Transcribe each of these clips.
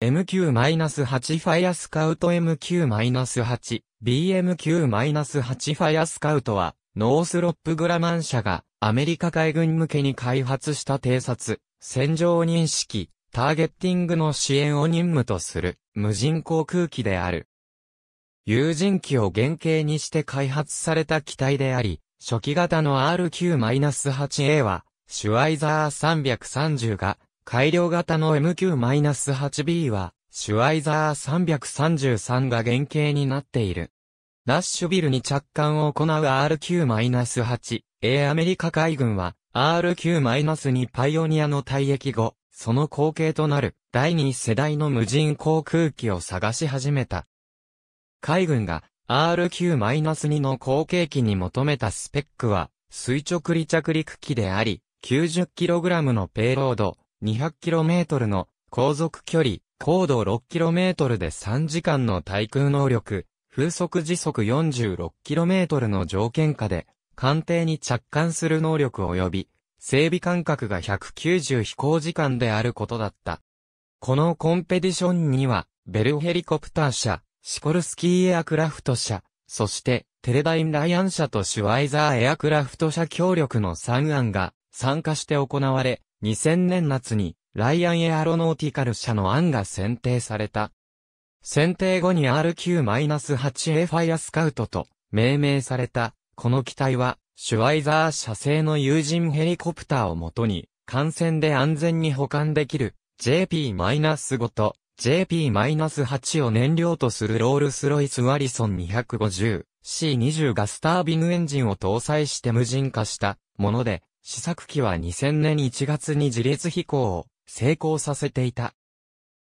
MQ-8 ファイアスカウト MQ-8、BMQ-8 ファイアスカウトは、ノースロップグラマン社がアメリカ海軍向けに開発した偵察、戦場認識、ターゲッティングの支援を任務とする無人航空機である。有人機を原型にして開発された機体であり、初期型の RQ-8A は、シュワイザー330が改良型の MQ-8B は、シュワイザー333が原型になっている。ナッシュビルに着艦を行う RQ-8、A アメリカ海軍は、RQ-2 パイオニアの退役後、その後継となる第2世代の無人航空機を探し始めた。海軍が RQ-2 の後継機に求めたスペックは垂直離着陸機であり、90kg のペイロード、200km の航続距離、高度 6km で3時間の対空能力、風速時速 46km の条件下で、艦艇に着艦する能力及び、整備間隔が190飛行時間であることだった。このコンペディションには、ベルヘリコプター社、シコルスキーエアクラフト社、そして、テレダインライアン社とシュワイザーエアクラフト社協力の3案が参加して行われ、2000年夏に、ライアンエアロノーティカル社の案が選定された。選定後に RQ-8A ファイアスカウトと命名された。この機体は、シュワイザー社製の有人ヘリコプターをもとに、艦船で安全に保管できる JP-5 と JP-8 を燃料とするロールスロイスワリソン 250C20 ガスタービンエンジンを搭載して無人化したもので、試作機は2000年1月に自立飛行を成功させていた。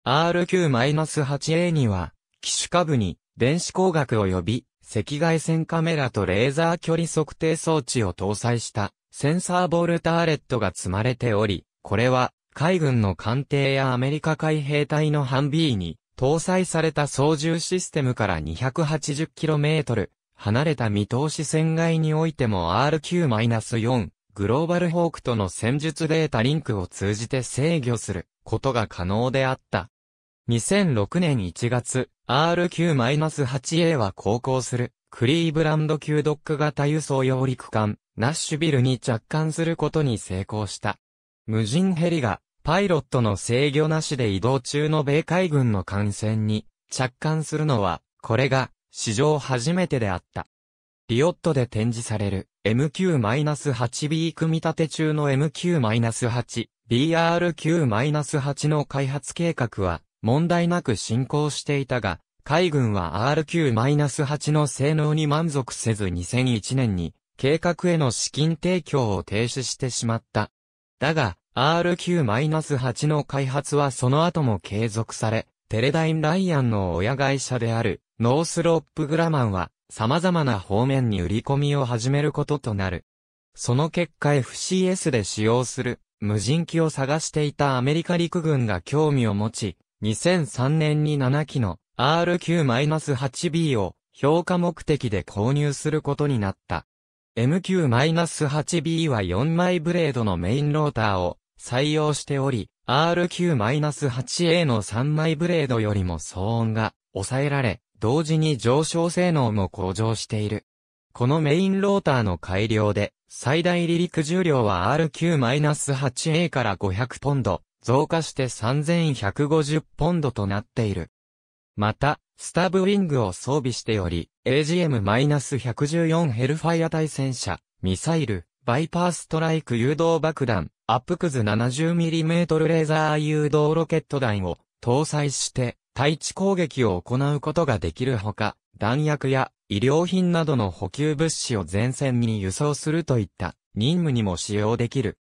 RQ-8A には、機種下部に電子工学及び赤外線カメラとレーザー距離測定装置を搭載したセンサーボルターレットが積まれており、これは海軍の艦艇やアメリカ海兵隊のハンビーに搭載された操縦システムから 280km 離れた見通し船外においても RQ-4 グローバルホークとの戦術データリンクを通じて制御することが可能であった。2006年1月、RQ-8A は航行するクリーブランド級ドック型輸送揚陸艦、ナッシュビルに着艦することに成功した。無人ヘリが、パイロットの制御なしで移動中の米海軍の艦船に着艦するのは、これが史上初めてであった。リオットで展示される MQ-8B 組み立て中の MQ-8、BRQ-8 の開発計画は問題なく進行していたが、海軍は RQ-8 の性能に満足せず2001年に計画への資金提供を停止してしまった。だが、RQ-8 の開発はその後も継続され、テレダイン・ライアンの親会社である、ノースロップ・グラマンは、様々な方面に売り込みを始めることとなる。その結果 FCS で使用する無人機を探していたアメリカ陸軍が興味を持ち、2003年に7機の RQ-8B を評価目的で購入することになった。MQ-8B は4枚ブレードのメインローターを採用しており、RQ-8A の3枚ブレードよりも騒音が抑えられ、同時に上昇性能も向上している。このメインローターの改良で、最大離陸重量は RQ-8A から500ポンド、増加して3150ポンドとなっている。また、スタブウィングを装備しており、AGM-114 ヘルファイア対戦車、ミサイル、バイパーストライク誘導爆弾、アップクズ 70mm レーザー誘導ロケット弾を搭載して、対地攻撃を行うことができるほか、弾薬や医療品などの補給物資を前線に輸送するといった任務にも使用できる。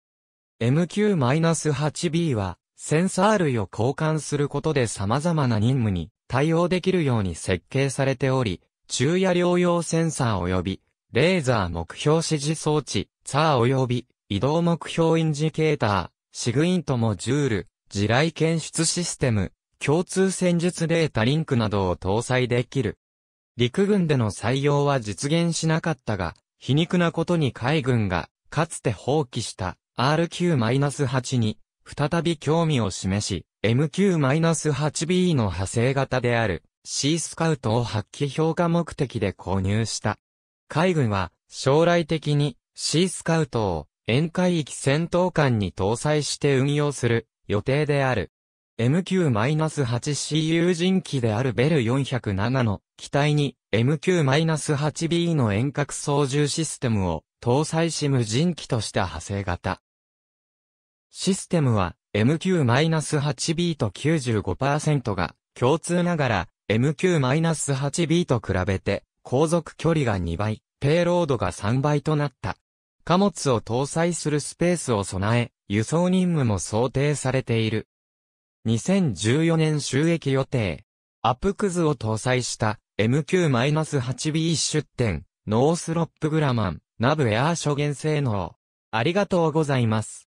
MQ-8B は、センサー類を交換することで様々な任務に対応できるように設計されており、昼夜療養センサー及び、レーザー目標指示装置、サー及び、移動目標インジケーター、シグイントモジュール、地雷検出システム、共通戦術データリンクなどを搭載できる。陸軍での採用は実現しなかったが、皮肉なことに海軍が、かつて放棄した RQ-8 に、再び興味を示し、MQ-8B の派生型である C スカウトを発揮評価目的で購入した。海軍は将来的に C スカウトを沿海域戦闘艦に搭載して運用する予定である。MQ-8CU 人機であるベル407の機体に MQ-8B の遠隔操縦システムを搭載し無人機とした派生型。システムは MQ-8B と95%が共通ながら MQ-8B と比べて航続距離が2倍、ペイロードが3倍となった。貨物を搭載するスペースを備え、輸送任務も想定されている。2014年収益予定。アップクズを搭載した MQ-8B 出展、ノースロップグラマン、ナブエアー諸元性能。ありがとうございます。